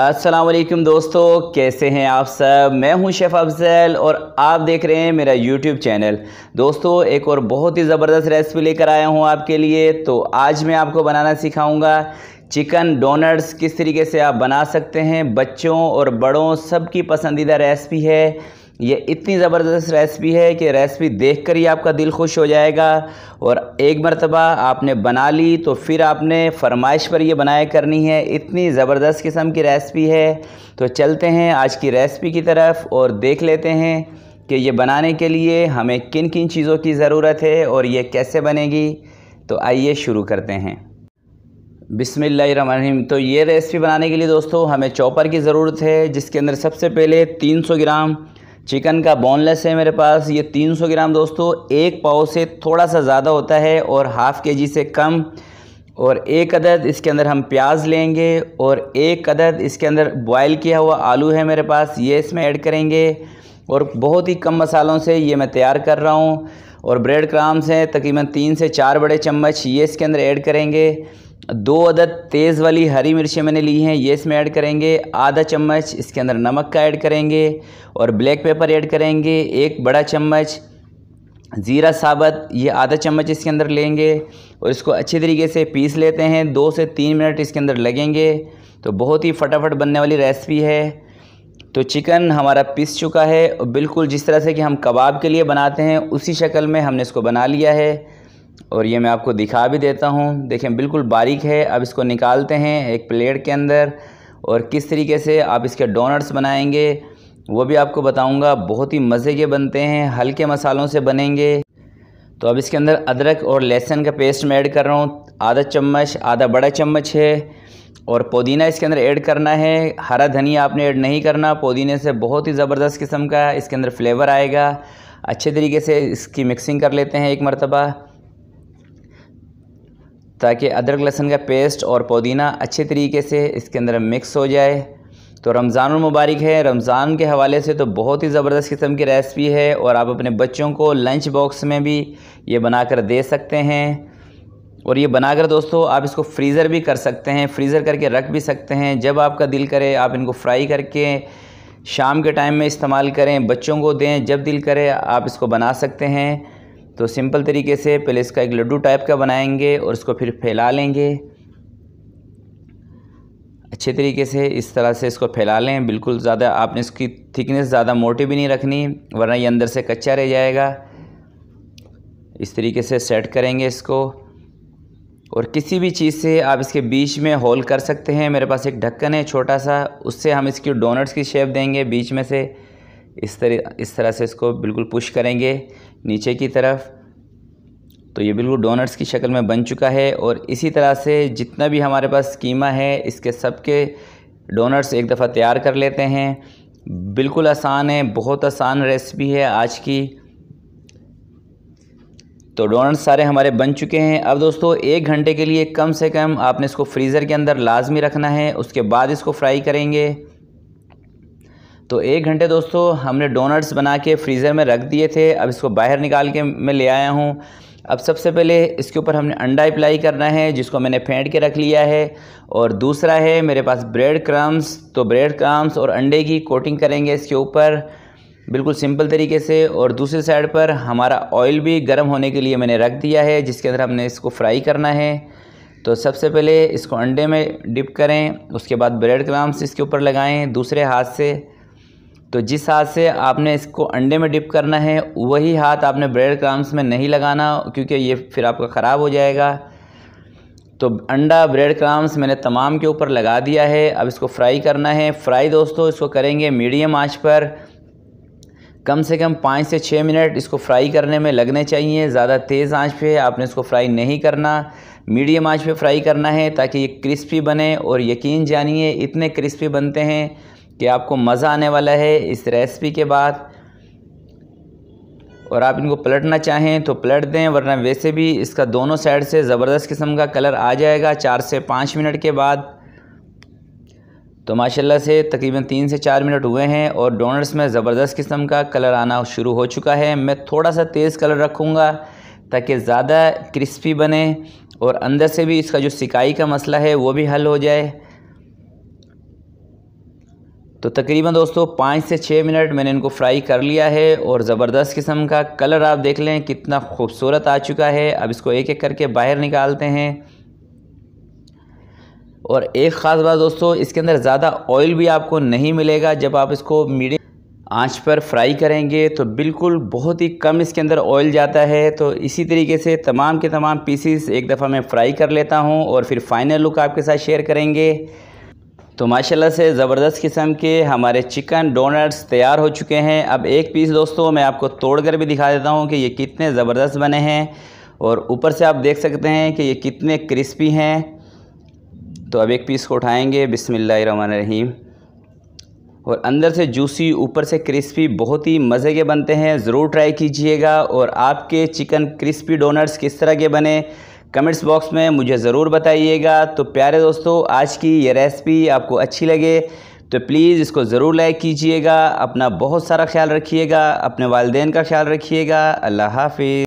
असलम दोस्तों कैसे हैं आप सब मैं हूं शेफ़ अफजल और आप देख रहे हैं मेरा यूट्यूब चैनल दोस्तों एक और बहुत ही ज़बरदस्त रेसिपी लेकर आया हूं आपके लिए तो आज मैं आपको बनाना सिखाऊंगा चिकन डोनट्स किस तरीके से आप बना सकते हैं बच्चों और बड़ों सबकी पसंदीदा रेसिपी है ये इतनी ज़बरदस्त रेसिपी है कि रेसिपी देखकर ही आपका दिल खुश हो जाएगा और एक मरतबा आपने बना ली तो फिर आपने फरमाइश पर ये बनाया करनी है इतनी ज़बरदस्त किस्म की रेसिपी है तो चलते हैं आज की रेसिपी की तरफ और देख लेते हैं कि ये बनाने के लिए हमें किन किन चीज़ों की ज़रूरत है और ये कैसे बनेगी तो आइए शुरू करते हैं बिसमीम तो ये रेसिपी बनाने के लिए दोस्तों हमें चॉपर की ज़रूरत है जिसके अंदर सबसे पहले 300 ग्राम चिकन का बोनलेस है मेरे पास ये 300 ग्राम दोस्तों एक पाव से थोड़ा सा ज़्यादा होता है और हाफ़ के जी से कम और एक अदद इसके अंदर हम प्याज लेंगे और एक अदद इसके अंदर बॉयल किया हुआ आलू है मेरे पास ये इसमें ऐड करेंगे और बहुत ही कम मसालों से ये मैं तैयार कर रहा हूँ और ब्रेड क्राम्स हैं तकरीबन तीन से चार बड़े चम्मच ये इसके अंदर ऐड करेंगे दो अदद तेज़ वाली हरी मिर्चें मैंने ली हैं ये इसमें ऐड करेंगे आधा चम्मच इसके अंदर नमक का ऐड करेंगे और ब्लैक पेपर ऐड करेंगे एक बड़ा चम्मच ज़ीरा साबत ये आधा चम्मच इसके अंदर लेंगे और इसको अच्छे तरीके से पीस लेते हैं दो से तीन मिनट इसके अंदर लगेंगे तो बहुत ही फटाफट बनने वाली रेसिपी है तो चिकन हमारा पिस चुका है और बिल्कुल जिस तरह से कि हम कबाब के लिए बनाते हैं उसी शक्ल में हमने इसको बना लिया है और ये मैं आपको दिखा भी देता हूँ देखें बिल्कुल बारीक है अब इसको निकालते हैं एक प्लेट के अंदर और किस तरीके से आप इसके डोनट्स बनाएंगे वो भी आपको बताऊंगा बहुत ही मज़े के बनते हैं हल्के मसालों से बनेंगे तो अब इसके अंदर अदरक और लहसुन का पेस्ट मैं ऐड कर रहा हूँ आधा चम्मच आधा बड़ा चम्मच है और पुदीना इसके अंदर ऐड करना है हरा धनिया आपने ऐड नहीं करना पुदीने से बहुत ही ज़बरदस्त किस्म का इसके अंदर फ्लेवर आएगा अच्छे तरीके से इसकी मिक्सिंग कर लेते हैं एक मरतबा ताकि अदरक लहसुन का पेस्ट और पुदीना अच्छे तरीके से इसके अंदर मिक्स हो जाए तो रमज़ान मुबारक है रमज़ान के हवाले से तो बहुत ही ज़बरदस्त किस्म की रेसिपी है और आप अपने बच्चों को लंच बॉक्स में भी ये बनाकर दे सकते हैं और ये बनाकर दोस्तों आप इसको फ्रीज़र भी कर सकते हैं फ्रीज़र करके रख भी सकते हैं जब आपका दिल करे आप इनको फ्राई करके शाम के टाइम में इस्तेमाल करें बच्चों को दें जब दिल करे आप इसको बना सकते हैं तो सिंपल तरीके से पहले इसका एक लड्डू टाइप का बनाएंगे और इसको फिर फैला लेंगे अच्छे तरीके से इस तरह से इसको फैला लें बिल्कुल ज़्यादा आपने इसकी थिकनेस ज़्यादा मोटी भी नहीं रखनी वरना ये अंदर से कच्चा रह जाएगा इस तरीके से सेट करेंगे इसको और किसी भी चीज़ से आप इसके बीच में होल कर सकते हैं मेरे पास एक ढक्कन है छोटा सा उससे हम इसकी डोनट्स की शेप देंगे बीच में से इस तरह इस तरह से इसको बिल्कुल पुश करेंगे नीचे की तरफ तो ये बिल्कुल डोनट्स की शक्ल में बन चुका है और इसी तरह से जितना भी हमारे पास कीमा है इसके सब के डोनट्स एक दफ़ा तैयार कर लेते हैं बिल्कुल आसान है बहुत आसान रेसिपी है आज की तो डोनट्स सारे हमारे बन चुके हैं अब दोस्तों एक घंटे के लिए कम से कम आपने इसको फ्रीज़र के अंदर लाजमी रखना है उसके बाद इसको फ्राई करेंगे तो एक घंटे दोस्तों हमने डोनट्स बना के फ्रीज़र में रख दिए थे अब इसको बाहर निकाल के मैं ले आया हूँ अब सबसे पहले इसके ऊपर हमने अंडा अप्लाई करना है जिसको मैंने फेंट के रख लिया है और दूसरा है मेरे पास ब्रेड क्रम्स तो ब्रेड क्रम्स और अंडे की कोटिंग करेंगे इसके ऊपर बिल्कुल सिंपल तरीके से और दूसरी साइड पर हमारा ऑयल भी गर्म होने के लिए मैंने रख दिया है जिसके अंदर हमने इसको फ्राई करना है तो सबसे पहले इसको अंडे में डिप करें उसके बाद ब्रेड क्राम्स इसके ऊपर लगाएं दूसरे हाथ से तो जिस हाथ से आपने इसको अंडे में डिप करना है वही हाथ आपने ब्रेड क्राम्स में नहीं लगाना क्योंकि ये फिर आपका ख़राब हो जाएगा तो अंडा ब्रेड क्राम्स मैंने तमाम के ऊपर लगा दिया है अब इसको फ्राई करना है फ्राई दोस्तों इसको करेंगे मीडियम आँच पर कम से कम पाँच से छः मिनट इसको फ्राई करने में लगने चाहिए ज़्यादा तेज़ आंच पे आपने इसको फ्राई नहीं करना मीडियम आंच पे फ्राई करना है ताकि ये क्रिस्पी बने और यकीन जानिए इतने क्रिस्पी बनते हैं कि आपको मज़ा आने वाला है इस रेसिपी के बाद और आप इनको पलटना चाहें तो पलट दें वरना वैसे भी इसका दोनों साइड से ज़बरदस्त किस्म का कलर आ जाएगा चार से पाँच मिनट के बाद तो माशाल्लाह से तकरीबन तीन से चार मिनट हुए हैं और डोनट्स में ज़बरदस्त किस्म का कलर आना शुरू हो चुका है मैं थोड़ा सा तेज़ कलर रखूँगा ताकि ज़्यादा क्रिस्पी बने और अंदर से भी इसका जो सिकाई का मसला है वो भी हल हो जाए तो तकरीबन दोस्तों पाँच से छः मिनट मैंने इनको फ्राई कर लिया है और ज़बरदस्त किस्म का कलर आप देख लें कितना खूबसूरत आ चुका है अब इसको एक एक करके बाहर निकालते हैं और एक ख़ास बात दोस्तों इसके अंदर ज़्यादा ऑयल भी आपको नहीं मिलेगा जब आप इसको मीडियम आंच पर फ्राई करेंगे तो बिल्कुल बहुत ही कम इसके अंदर ऑयल जाता है तो इसी तरीके से तमाम के तमाम पीसीस एक दफ़ा मैं फ्राई कर लेता हूं और फिर फाइनल लुक आपके साथ शेयर करेंगे तो माशाल्लाह से ज़बरदस्त किस्म के हमारे चिकन डोनट्स तैयार हो चुके हैं अब एक पीस दोस्तों मैं आपको कर भी दिखा देता हूँ कि ये कितने ज़बरदस्त बने हैं और ऊपर से आप देख सकते हैं कि ये कितने क्रिस्पी हैं तो अब एक पीस को उठाएंगे बिसमीम और अंदर से जूसी ऊपर से क्रिस्पी बहुत ही मज़े के बनते हैं ज़रूर ट्राई कीजिएगा और आपके चिकन क्रिस्पी डोनट्स किस तरह के बने कमेंट्स बॉक्स में मुझे ज़रूर बताइएगा तो प्यारे दोस्तों आज की ये रेसिपी आपको अच्छी लगे तो प्लीज़ इसको ज़रूर लाइक कीजिएगा अपना बहुत सारा ख्याल रखिएगा अपने वालदेन का ख्याल रखिएगा अल्लाह हाफि